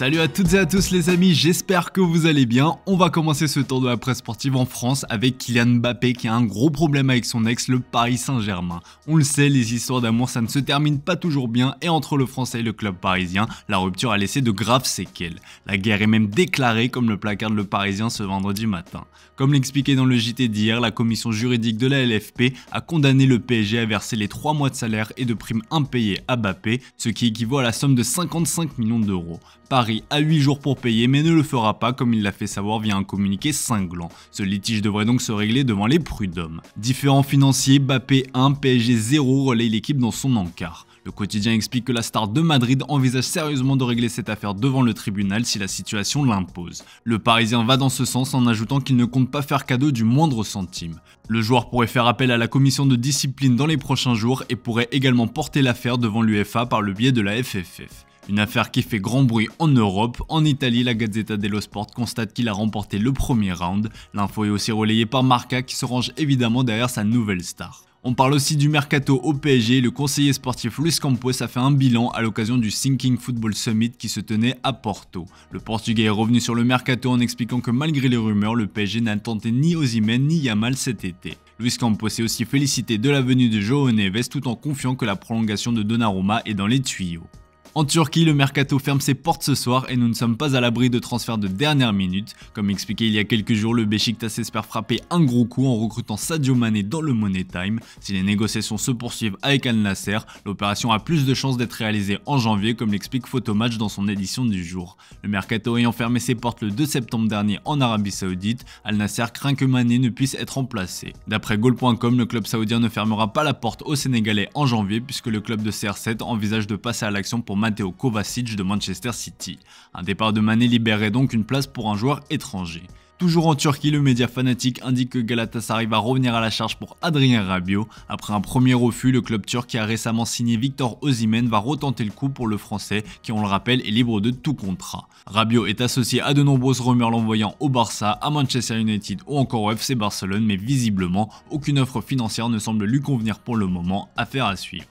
Salut à toutes et à tous les amis, j'espère que vous allez bien. On va commencer ce tour de la presse sportive en France avec Kylian Mbappé qui a un gros problème avec son ex, le Paris Saint-Germain. On le sait, les histoires d'amour ça ne se termine pas toujours bien et entre le français et le club parisien, la rupture a laissé de graves séquelles. La guerre est même déclarée comme le placard de le Parisien ce vendredi matin. Comme l'expliquait dans le JT d'hier, la commission juridique de la LFP a condamné le PSG à verser les 3 mois de salaire et de primes impayées à Mbappé, ce qui équivaut à la somme de 55 millions d'euros. Paris a 8 jours pour payer mais ne le fera pas comme il l'a fait savoir via un communiqué cinglant. Ce litige devrait donc se régler devant les prud'hommes. Différents financiers, Bappé 1, PSG 0 relaient l'équipe dans son encart. Le quotidien explique que la star de Madrid envisage sérieusement de régler cette affaire devant le tribunal si la situation l'impose. Le Parisien va dans ce sens en ajoutant qu'il ne compte pas faire cadeau du moindre centime. Le joueur pourrait faire appel à la commission de discipline dans les prochains jours et pourrait également porter l'affaire devant l'UFA par le biais de la FFF. Une affaire qui fait grand bruit en Europe. En Italie, la Gazzetta dello Sport constate qu'il a remporté le premier round. L'info est aussi relayée par Marca qui se range évidemment derrière sa nouvelle star. On parle aussi du mercato au PSG, le conseiller sportif Luis Campos a fait un bilan à l'occasion du Sinking Football Summit qui se tenait à Porto. Le portugais est revenu sur le mercato en expliquant que malgré les rumeurs, le PSG n'a tenté ni Osimhen ni Yamal cet été. Luis Campos s'est aussi félicité de la venue de Joao Neves tout en confiant que la prolongation de Donnarumma est dans les tuyaux. En Turquie, le mercato ferme ses portes ce soir et nous ne sommes pas à l'abri de transferts de dernière minute. Comme expliqué il y a quelques jours, le Besiktas espère frapper un gros coup en recrutant Sadio Mané dans le Money Time. Si les négociations se poursuivent avec Al Nasser, l'opération a plus de chances d'être réalisée en janvier comme l'explique Photomatch dans son édition du jour. Le mercato ayant fermé ses portes le 2 septembre dernier en Arabie Saoudite, Al Nasser craint que Mané ne puisse être remplacé. D'après goal.com, le club saoudien ne fermera pas la porte aux Sénégalais en janvier puisque le club de CR7 envisage de passer à l'action pour Matteo Kovacic de Manchester City. Un départ de Mané libérerait donc une place pour un joueur étranger. Toujours en Turquie, le média fanatique indique que Galatasaray va revenir à la charge pour Adrien Rabiot. Après un premier refus, le club turc qui a récemment signé Victor Osimhen va retenter le coup pour le français qui, on le rappelle, est libre de tout contrat. Rabiot est associé à de nombreuses rumeurs l'envoyant au Barça, à Manchester United ou encore au FC Barcelone, mais visiblement, aucune offre financière ne semble lui convenir pour le moment, affaire à suivre.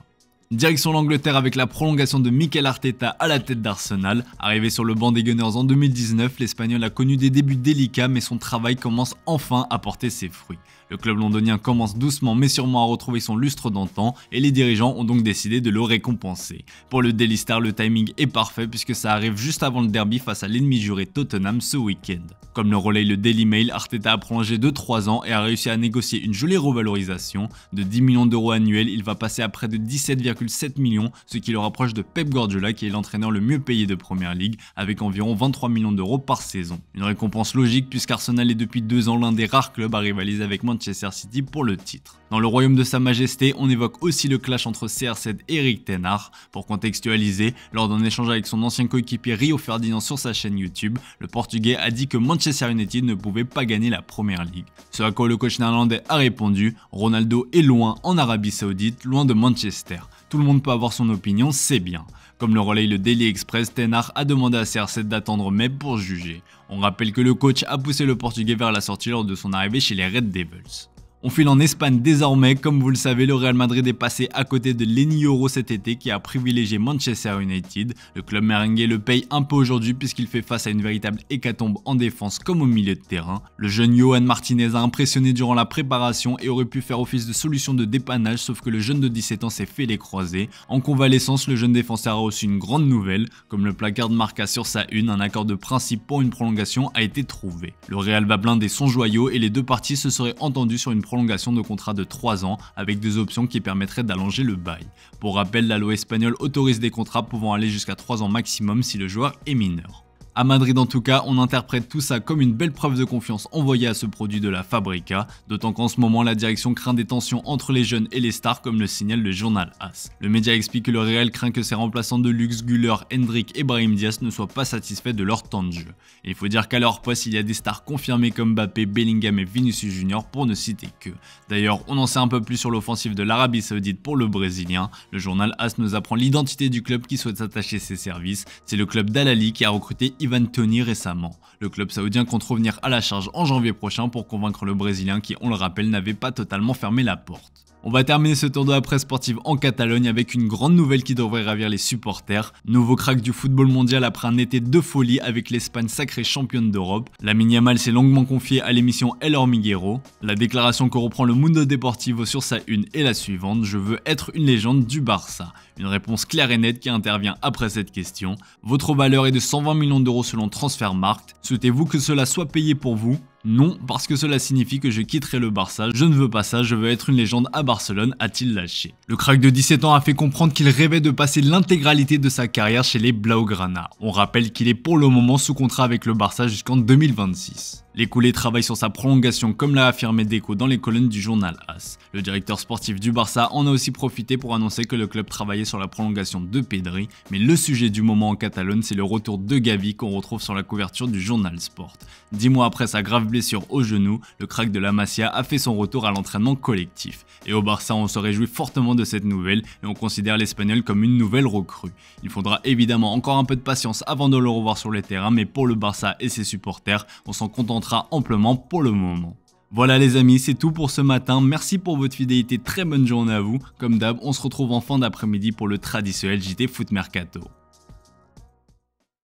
Direction l'Angleterre avec la prolongation de Mikel Arteta à la tête d'Arsenal. Arrivé sur le banc des Gunners en 2019, l'Espagnol a connu des débuts délicats mais son travail commence enfin à porter ses fruits. Le club londonien commence doucement mais sûrement à retrouver son lustre d'antan et les dirigeants ont donc décidé de le récompenser. Pour le Daily Star, le timing est parfait puisque ça arrive juste avant le derby face à l'ennemi juré Tottenham ce week-end. Comme le relaye le Daily Mail, Arteta a prolongé de 3 ans et a réussi à négocier une jolie revalorisation de 10 millions d'euros annuels. Il va passer à près de 17,7 millions, ce qui le rapproche de Pep Guardiola qui est l'entraîneur le mieux payé de Première League avec environ 23 millions d'euros par saison. Une récompense logique puisqu'Arsenal est depuis 2 ans l'un des rares clubs à rivaliser avec Manchester City pour le titre. Dans le royaume de Sa Majesté, on évoque aussi le clash entre CR7 et Eric Tenard. Pour contextualiser, lors d'un échange avec son ancien coéquipier Rio Ferdinand sur sa chaîne YouTube, le Portugais a dit que Manchester Manchester United ne pouvait pas gagner la Première Ligue. Ce à quoi le coach néerlandais a répondu, Ronaldo est loin en Arabie Saoudite, loin de Manchester. Tout le monde peut avoir son opinion, c'est bien. Comme le relaye le Daily Express, Tenard a demandé à CR7 d'attendre mais pour juger. On rappelle que le coach a poussé le portugais vers la sortie lors de son arrivée chez les Red Devils. On file en Espagne désormais, comme vous le savez, le Real Madrid est passé à côté de Lenny Euro cet été qui a privilégié Manchester United. Le club merengue le paye un peu aujourd'hui puisqu'il fait face à une véritable hécatombe en défense comme au milieu de terrain. Le jeune Johan Martinez a impressionné durant la préparation et aurait pu faire office de solution de dépannage sauf que le jeune de 17 ans s'est fait les croiser. En convalescence, le jeune défenseur a reçu une grande nouvelle, comme le placard de Marca sur sa une, un accord de principe pour une prolongation a été trouvé. Le Real va blinder son joyau et les deux parties se seraient entendues sur une prolongation de contrat de 3 ans avec des options qui permettraient d'allonger le bail. Pour rappel, la loi espagnole autorise des contrats pouvant aller jusqu'à 3 ans maximum si le joueur est mineur. À Madrid en tout cas, on interprète tout ça comme une belle preuve de confiance envoyée à ce produit de la Fabrica, d'autant qu'en ce moment la direction craint des tensions entre les jeunes et les stars comme le signale le journal AS. Le média explique que le Real craint que ses remplaçants de luxe, Guller, Hendrik et Brahim Diaz ne soient pas satisfaits de leur temps de jeu. il faut dire qu'à leur poste, il y a des stars confirmées comme Mbappé, Bellingham et Vinicius Junior pour ne citer que. D'ailleurs, on en sait un peu plus sur l'offensive de l'Arabie Saoudite pour le Brésilien. Le journal AS nous apprend l'identité du club qui souhaite s'attacher ses services. C'est le club d'Alali qui a recruté Ivan récemment. Le club saoudien compte revenir à la charge en janvier prochain pour convaincre le Brésilien qui, on le rappelle, n'avait pas totalement fermé la porte. On va terminer ce tour après la sportive en Catalogne avec une grande nouvelle qui devrait ravir les supporters. Nouveau crack du football mondial après un été de folie avec l'Espagne sacrée championne d'Europe. La Miniamal s'est longuement confiée à l'émission El Hormiguero. La déclaration que reprend le Mundo Deportivo sur sa une est la suivante Je veux être une légende du Barça. Une réponse claire et nette qui intervient après cette question. Votre valeur est de 120 millions d'euros selon Transfermarkt. Souhaitez-vous que cela soit payé pour vous non, parce que cela signifie que je quitterai le Barça, je ne veux pas ça, je veux être une légende à Barcelone, a-t-il lâché. Le crack de 17 ans a fait comprendre qu'il rêvait de passer l'intégralité de sa carrière chez les Blaugrana. On rappelle qu'il est pour le moment sous contrat avec le Barça jusqu'en 2026. Les travaille travaillent sur sa prolongation comme l'a affirmé Deco dans les colonnes du journal AS. Le directeur sportif du Barça en a aussi profité pour annoncer que le club travaillait sur la prolongation de Pedri, mais le sujet du moment en Catalogne c'est le retour de Gavi qu'on retrouve sur la couverture du journal Sport. Dix mois après sa grave blessure au genou, le crack de la Masia a fait son retour à l'entraînement collectif. Et au Barça on se réjouit fortement de cette nouvelle et on considère l'Espagnol comme une nouvelle recrue. Il faudra évidemment encore un peu de patience avant de le revoir sur les terrains mais pour le Barça et ses supporters, on s'en contentera amplement pour le moment. Voilà les amis, c'est tout pour ce matin. Merci pour votre fidélité, très bonne journée à vous. Comme d'hab, on se retrouve en fin d'après-midi pour le traditionnel JT Foot Mercato.